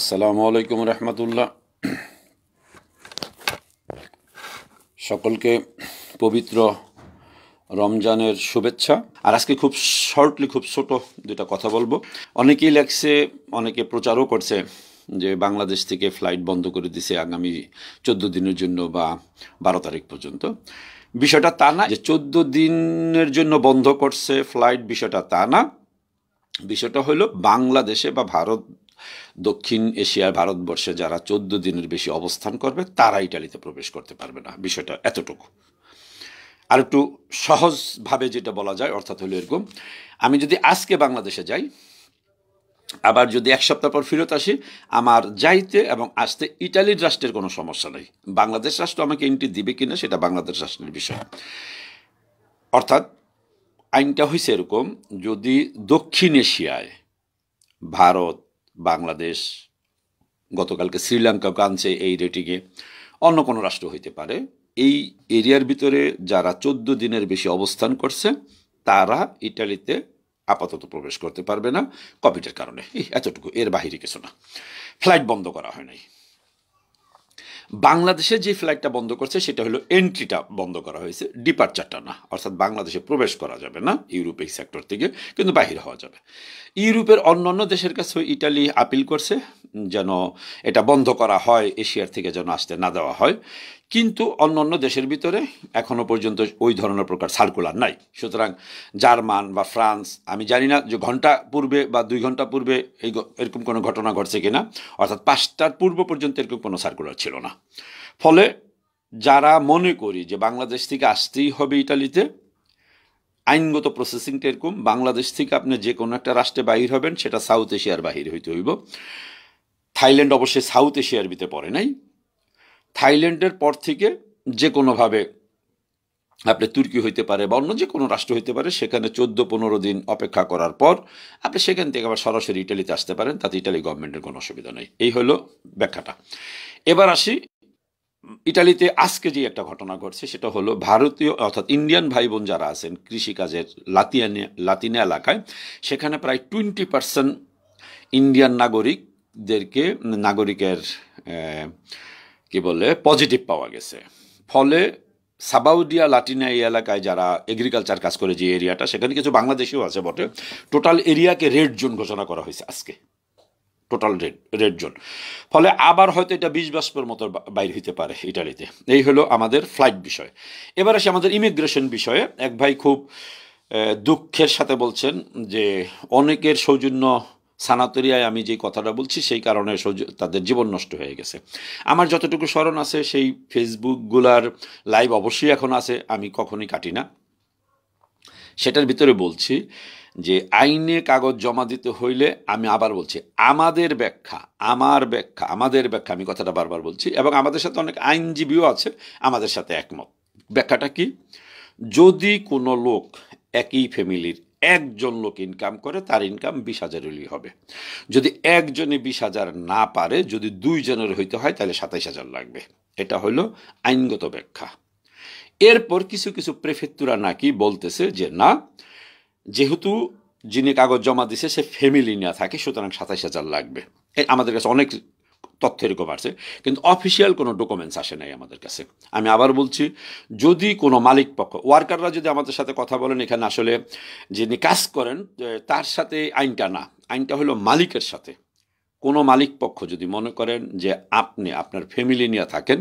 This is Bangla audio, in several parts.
আসসালামু আলাইকুম রহমতুল্লাহ সকলকে পবিত্র রমজানের শুভেচ্ছা আর আজকে খুব শর্টলি খুব ছোট দুটা কথা বলবো অনেকেই লেখছে অনেকে প্রচারও করছে যে বাংলাদেশ থেকে ফ্লাইট বন্ধ করে দিছে আগামী চোদ্দ দিনের জন্য বা বারো তারিখ পর্যন্ত বিষয়টা তা না যে চোদ্দ দিনের জন্য বন্ধ করছে ফ্লাইট বিষয়টা তা না বিষয়টা হলো বাংলাদেশে বা ভারত দক্ষিণ এশিয়ায় ভারতবর্ষে যারা চোদ্দ দিনের বেশি অবস্থান করবে তারা ইটালিতে প্রবেশ করতে পারবে না বিষয়টা এতটুকু আর একটু সহজভাবে যেটা বলা যায় অর্থাৎ হলো এরকম আমি যদি আজকে বাংলাদেশে যাই আবার যদি এক সপ্তাহ পর ফেরত আসি আমার যাইতে এবং আসতে ইটালির রাষ্ট্রের কোনো সমস্যা নেই বাংলাদেশ রাষ্ট্র আমাকে এন্ট্রি দিবে কিনা সেটা বাংলাদেশ রাষ্ট্রের বিষয় অর্থাৎ আইনটা হয়েছে এরকম যদি দক্ষিণ এশিয়ায় ভারত বাংলাদেশ গতকালকে শ্রীলঙ্কাকে আনছে এই রেটিংয়ে অন্য কোনো রাষ্ট্র হইতে পারে এই এরিয়ার ভিতরে যারা চোদ্দ দিনের বেশি অবস্থান করছে তারা ইটালিতে আপাতত প্রবেশ করতে পারবে না কোভিডের কারণে এতটুকু এর বাহিরে কিছু না ফ্লাইট বন্ধ করা হয় নাই বাংলাদেশে যে ফ্লাইটটা বন্ধ করছে সেটা হলো এন্ট্রিটা বন্ধ করা হয়েছে ডিপার্চারটা না অর্থাৎ বাংলাদেশে প্রবেশ করা যাবে না ইউরোপ এই সেক্টর থেকে কিন্তু বাহির হওয়া যাবে ইউরোপের অন্যান্য দেশের কাছেও ইটালি আপিল করছে যেন এটা বন্ধ করা হয় এশিয়ার থেকে যেন আসতে না দেওয়া হয় কিন্তু অন্য অন্য দেশের ভিতরে এখনও পর্যন্ত ওই ধরনের প্রকার সার্কুলার নাই সুতরাং জার্মান বা ফ্রান্স আমি জানি না যে ঘন্টা পূর্বে বা দুই ঘন্টা পূর্বে এই এরকম কোনো ঘটনা ঘটছে কিনা অর্থাৎ পাঁচটার পূর্ব পর্যন্ত এরকম কোনো সার্কুলার ছিল না ফলে যারা মনে করি যে বাংলাদেশ থেকে আসতেই হবে ইটালিতে আইনগত প্রসেসিংটা এরকম বাংলাদেশ থেকে আপনি যে কোনো একটা রাষ্ট্রে বাহির হবেন সেটা সাউথ এশিয়ার বাহির হইতে হইব থাইল্যান্ড অবশ্যই সাউথ এশিয়ার ভিতরে পড়ে নাই থাইল্যান্ডের পর থেকে যে কোনোভাবে আপনি তুর্কি হইতে পারে বা অন্য যে কোনো রাষ্ট্র হইতে পারে সেখানে চোদ্দো পনেরো দিন অপেক্ষা করার পর আপনি সেখান থেকে আবার সরাসরি ইটালিতে আসতে পারেন তাতে ইটালি গভর্নমেন্টের কোনো অসুবিধা নেই এই হলো ব্যাখ্যাটা এবার আসি ইটালিতে আজকে যে একটা ঘটনা ঘটছে সেটা হলো ভারতীয় অর্থাৎ ইন্ডিয়ান ভাই বোন যারা আছেন কৃষিকাজের লাতিয়ানে লাতিনা এলাকায় সেখানে প্রায় টোয়েন্টি পার্সেন্ট ইন্ডিয়ান নাগরিকদেরকে নাগরিকের কি বলে পজিটিভ পাওয়া গেছে ফলে সাবাউদিয়া লাটিনা এই এলাকায় যারা এগ্রিকালচার কাজ করে যে এরিয়াটা সেখানে কিছু বাংলাদেশিও আছে বটে টোটাল এরিয়াকে রেড জোন ঘোষণা করা হয়েছে আজকে টোটাল রেড রেড জোন ফলে আবার হয়তো এটা বিশ বাষ্পের মতো বাইর হইতে পারে ইটালিতে এই হলো আমাদের ফ্লাইট বিষয় এবার আসে আমাদের ইমিগ্রেশন বিষয়ে এক ভাই খুব দুঃখের সাথে বলছেন যে অনেকের সৌজন্য সানাতরিয়ায় আমি যে কথাটা বলছি সেই কারণে তাদের জীবন নষ্ট হয়ে গেছে আমার যতটুকু স্মরণ আছে সেই ফেসবুকগুলার লাইভ অবশ্যই এখন আছে আমি কখনই কাটি না সেটার ভিতরে বলছি যে আইনে কাগজ জমা দিতে হইলে আমি আবার বলছি আমাদের ব্যাখ্যা আমার ব্যাখ্যা আমাদের ব্যাখ্যা আমি কথাটা বারবার বলছি এবং আমাদের সাথে অনেক আইনজীবীও আছে আমাদের সাথে একমত ব্যাখ্যাটা কি যদি কোনো লোক একই ফ্যামিলির একজন লোক ইনকাম করে তার ইনকাম বিশ হাজারেরই হবে যদি একজনে বিশ হাজার না পারে যদি দুইজনের হইতে হয় তাহলে সাতাইশ হাজার লাগবে এটা হলো আইনগত ব্যাখ্যা এরপর কিছু কিছু প্রেফেত্তুরা নাকি বলতেছে যে না যেহেতু যিনি কাগজ জমা দিছে সে ফ্যামিলি নিয়ে থাকে সুতরাং সাতাইশ হাজার লাগবে আমাদের কাছে অনেক তথ্যের এরকম আসছে কিন্তু অফিসিয়াল কোনো ডকুমেন্টস আসে নাই আমাদের কাছে আমি আবার বলছি যদি কোনো মালিক পক্ষ ওয়ার্কাররা যদি আমাদের সাথে কথা বলেন এখানে আসলে যিনি কাজ করেন তার সাথে আইনটা না আইনটা হলো মালিকের সাথে কোনো মালিক পক্ষ যদি মনে করেন যে আপনি আপনার ফ্যামিলি নিয়ে থাকেন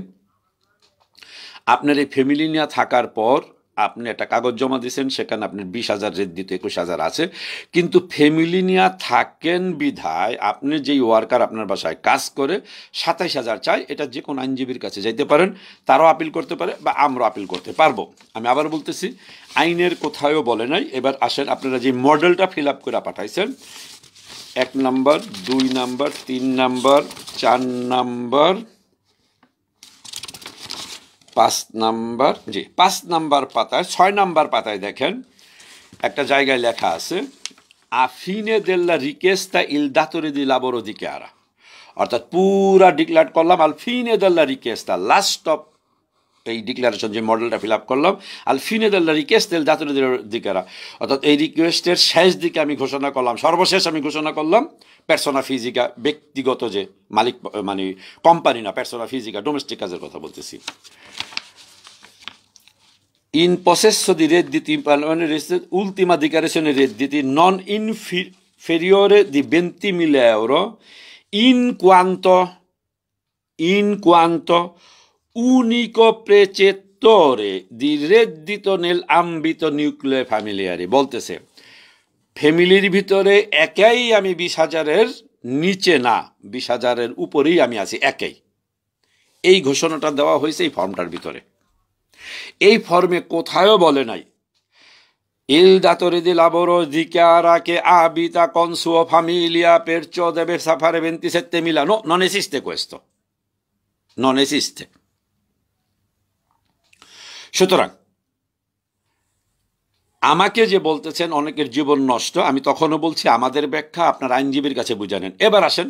আপনার এই ফ্যামিলি নিয়ে থাকার পর আপনি একটা কাগজ জমা দিয়েছেন সেখানে আপনি বিশ হাজার রেট দিতে একুশ হাজার আছে কিন্তু ফ্যামিলি নিয়ে থাকেন বিধায় আপনি যেই ওয়ার্কার আপনার বাসায় কাজ করে সাতাইশ হাজার চাই এটা যে কোনো আইনজীবীর কাছে যাইতে পারেন তারাও আপিল করতে পারে বা আমরা আপিল করতে পারবো আমি আবার বলতেছি আইনের কোথায়ও বলে নাই এবার আসেন আপনারা যে মডেলটা ফিল আপ করে পাঠাইছেন এক নাম্বার দুই নাম্বার তিন নাম্বার চার নাম্বার পাঁচ নাম্বার জি পাঁচ নাম্বার পাতায় ছয় নাম্বার পাতায় দেখেন একটা জায়গায় লেখা আছে আফিনে দেল্লা রিকেস্তা ইলদাতরে দি লাবর দিকে আরা অর্থাৎ পুরা ডিক্লার করলাম আলফিনে দেল্লা রিকেস্তা লাস্ট অফ এই ডিক্লারেশন যে মডেলটা ফিল আপ করলাম আলফিনে দেল্লা রিকোয়েস্ট দেল দিকে দিকেরা অর্থাৎ এই রিকোয়েস্টের শেষ দিকে আমি ঘোষণা করলাম সর্বশেষ আমি ঘোষণা করলাম পেরসোনা ফিজিকা ব্যক্তিগত যে মালিক মানে কোম্পানি না পেরসোনা ফিজিকা ডোমেস্টিক কাজের কথা বলতেছি ইন প্রসেস পসেসদি রেদ্দিতি মানে উল্টিমা দিকারেশনে রেদ্দিতি নন ইন ফেরিওরে দি বেন্তি মিলে ওর ইন কোয়ান্ত ইন কোয়ান্ত উনিক প্রেচেত্তরে দি রেদ্দিত নেল আম্বিত নিউক্লিয়ার ফ্যামিলিয়ারি বলতেছে ফ্যামিলির ভিতরে একাই আমি বিশ হাজারের নিচে না বিশ হাজারের উপরেই আমি আছি একাই এই ঘোষণাটা দেওয়া হয়েছে এই ফর্মটার ভিতরে এই ফর্মে কোথায়ও বলে নাই ইল দাতরে দিল lavoro dichiara che abita con sua famiglia, perciò deve fare 27.000. No, নন এসিস্তে কোয়েস্ত নন এসিস্তে সুতরাং আমাকে যে বলতেছেন অনেকের জীবন নষ্ট আমি তখনও বলছি আমাদের ব্যাখ্যা আপনার আইনজীবীর কাছে বুঝানেন এবার আসেন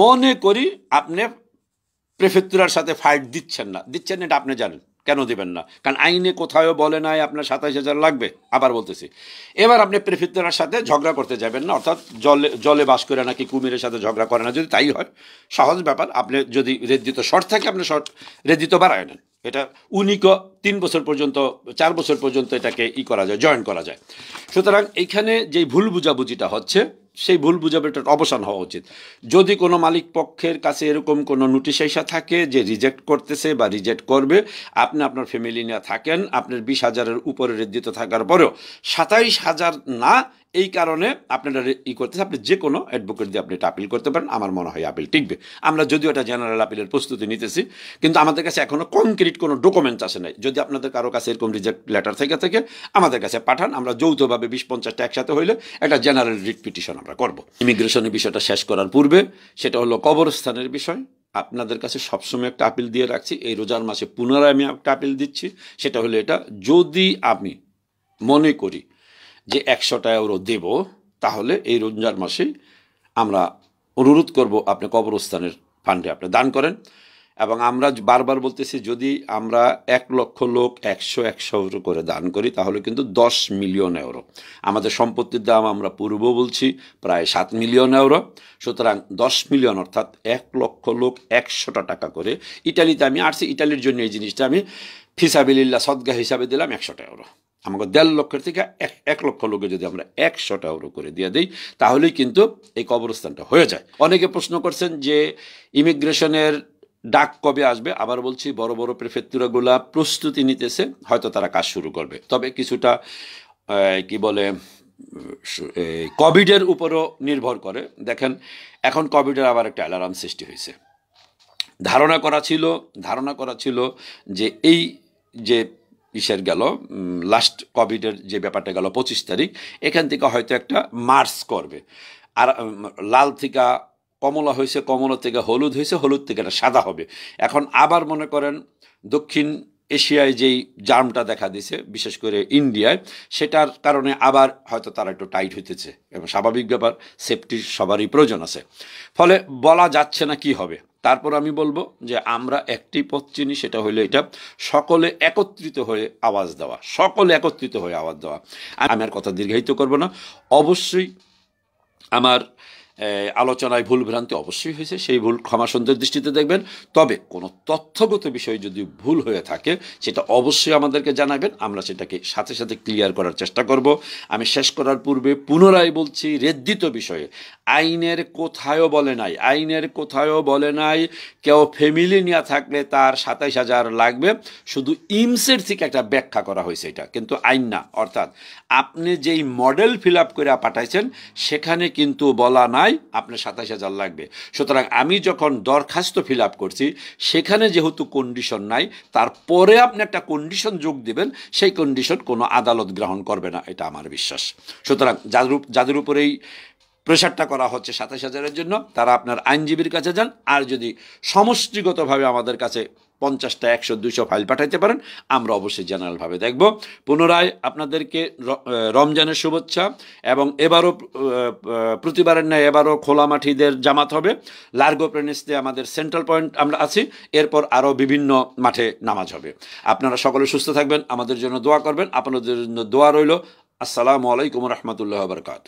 মনে করি আপনি প্রেফেত্তুরার সাথে ফাইট দিচ্ছেন না দিচ্ছেন এটা আপনি জানেন কেন দেবেন না কারণ আইনে কোথাও বলে নাই আপনার সাতাইশ হাজার লাগবে আবার বলতেছি এবার আপনি প্রেফিতার সাথে ঝগড়া করতে যাবেন না অর্থাৎ জলে জলে বাস করে নাকি কুমিরের সাথে ঝগড়া করে না যদি তাই হয় সহজ ব্যাপার আপনি যদি রেদ্দিত শর্ট থাকে আপনি শর্ট রেদ্দিত বাড়ায় নেন এটা উনিক তিন বছর পর্যন্ত চার বছর পর্যন্ত এটাকে ই করা যায় জয়েন করা যায় সুতরাং এইখানে যে ভুল বুঝাবুঝিটা হচ্ছে সেই ভুল বুঝাবেটার অবসান হওয়া উচিত যদি কোনো মালিক পক্ষের কাছে এরকম কোনো নোটিশ এসা থাকে যে রিজেক্ট করতেছে বা রিজেক্ট করবে আপনি আপনার ফ্যামিলি নিয়ে থাকেন আপনার বিশ হাজারের উপরে রেজিত থাকার পরেও সাতাইশ হাজার না এই কারণে আপনারা ই করতেছে আপনি যে কোনো অ্যাডভোকেট দিয়ে আপনি এটা আপিল করতে পারেন আমার মনে হয় আপিল টিকবে আমরা যদিও এটা জেনারেল আপিলের প্রস্তুতি নিতেছি কিন্তু আমাদের কাছে এখনও কংক্রিট কোনো ডকুমেন্ট আসে নাই যদি আপনাদের কারো কাছে এরকম রিজেক্ট লেটার থেকে থেকে আমাদের কাছে পাঠান আমরা যৌথভাবে বিশ পঞ্চাশটা একসাথে হইলে একটা জেনারেল রিট পিটিশন আমরা করব ইমিগ্রেশনের বিষয়টা শেষ করার পূর্বে সেটা হলো কবরস্থানের বিষয় আপনাদের কাছে সবসময় একটা আপিল দিয়ে রাখছি এই রোজার মাসে পুনরায় আমি একটা আপিল দিচ্ছি সেটা হলো এটা যদি আমি মনে করি যে একশোটা ইউরো দেব তাহলে এই রমজান মাসে আমরা অনুরোধ করব আপনি কবরস্থানের ফান্ডে আপনি দান করেন এবং আমরা বারবার বলতেছি যদি আমরা এক লক্ষ লোক একশো একশো ইউরো করে দান করি তাহলে কিন্তু দশ মিলিয়ন ইউরো আমাদের সম্পত্তির দাম আমরা পূর্ব বলছি প্রায় সাত মিলিয়ন ইউরো সুতরাং দশ মিলিয়ন অর্থাৎ এক লক্ষ লোক একশোটা টাকা করে ইটালিতে আমি আসছি ইটালির জন্য এই জিনিসটা আমি ফিসাবিল্লা সদ্গা হিসাবে দিলাম একশোটা ইউরো আমাকে দেড় লক্ষের থেকে এক এক লক্ষ লোকে যদি আমরা একশোটা ইউরো করে দিয়ে দিই তাহলেই কিন্তু এই কবরস্থানটা হয়ে যায় অনেকে প্রশ্ন করছেন যে ইমিগ্রেশনের ডাক কবে আসবে আবার বলছি বড় বড় প্রেফেক্টুরাগুলা প্রস্তুতি নিতেছে হয়তো তারা কাজ শুরু করবে তবে কিছুটা কি বলে কোভিডের উপরও নির্ভর করে দেখেন এখন কোভিডের আবার একটা অ্যালার্ম সৃষ্টি হয়েছে ধারণা করা ছিল ধারণা করা ছিল যে এই যে ইসের গেল লাস্ট কোভিডের যে ব্যাপারটা গেল পঁচিশ তারিখ এখান থেকে হয়তো একটা মার্চ করবে আর লাল থেকে কমলা হয়েছে কমলা থেকে হলুদ হয়েছে হলুদ থেকে একটা সাদা হবে এখন আবার মনে করেন দক্ষিণ এশিয়ায় যেই জার্মটা দেখা দিছে বিশেষ করে ইন্ডিয়ায় সেটার কারণে আবার হয়তো তারা একটু টাইট হইতেছে এবং স্বাভাবিক ব্যাপার সেফটির সবারই প্রয়োজন আছে ফলে বলা যাচ্ছে না কি হবে তারপর আমি বলবো যে আমরা একটি পথ চিনি সেটা হলো এটা সকলে একত্রিত হয়ে আওয়াজ দেওয়া সকলে একত্রিত হয়ে আওয়াজ দেওয়া আমি আর কথা দীর্ঘায়িত করব না অবশ্যই আমার আলোচনায় ভুলভ্রান্তি অবশ্যই হয়েছে সেই ভুল ক্ষমা দৃষ্টিতে দেখবেন তবে কোনো তথ্যগত বিষয় যদি ভুল হয়ে থাকে সেটা অবশ্যই আমাদেরকে জানাবেন আমরা সেটাকে সাথে সাথে ক্লিয়ার করার চেষ্টা করব আমি শেষ করার পূর্বে পুনরায় বলছি রেদ্দিত বিষয়ে আইনের কোথায়ও বলে নাই আইনের কোথায়ও বলে নাই কেউ ফ্যামিলি নিয়ে থাকলে তার সাতাইশ হাজার লাগবে শুধু ইমসের থেকে একটা ব্যাখ্যা করা হয়েছে এটা কিন্তু আইন না অর্থাৎ আপনি যেই মডেল ফিল আপ করে পাঠাইছেন সেখানে কিন্তু বলা না নাই আপনার সাতাশ হাজার লাগবে সুতরাং আমি যখন দরখাস্ত ফিল আপ করছি সেখানে যেহেতু কন্ডিশন নাই তারপরে আপনি একটা কন্ডিশন যোগ দিবেন সেই কন্ডিশন কোনো আদালত গ্রহণ করবে না এটা আমার বিশ্বাস সুতরাং যাদের যাদের উপরেই প্রেশারটা করা হচ্ছে সাতাশ হাজারের জন্য তারা আপনার আইনজীবীর কাছে যান আর যদি সমষ্টিগতভাবে আমাদের কাছে পঞ্চাশটা একশো দুশো ফাইল পাঠাইতে পারেন আমরা অবশ্যই জেনারেলভাবে দেখব পুনরায় আপনাদেরকে রমজানের শুভেচ্ছা এবং এবারও প্রতিবারের ন্যায় এবারও খোলা মাঠিদের জামাত হবে লার্গো প্রেনিসতে আমাদের সেন্ট্রাল পয়েন্ট আমরা আছি এরপর আরও বিভিন্ন মাঠে নামাজ হবে আপনারা সকলে সুস্থ থাকবেন আমাদের জন্য দোয়া করবেন আপনাদের জন্য দোয়া রইল আসসালামু আলাইকুম রহমতুল্লাহ বরকাত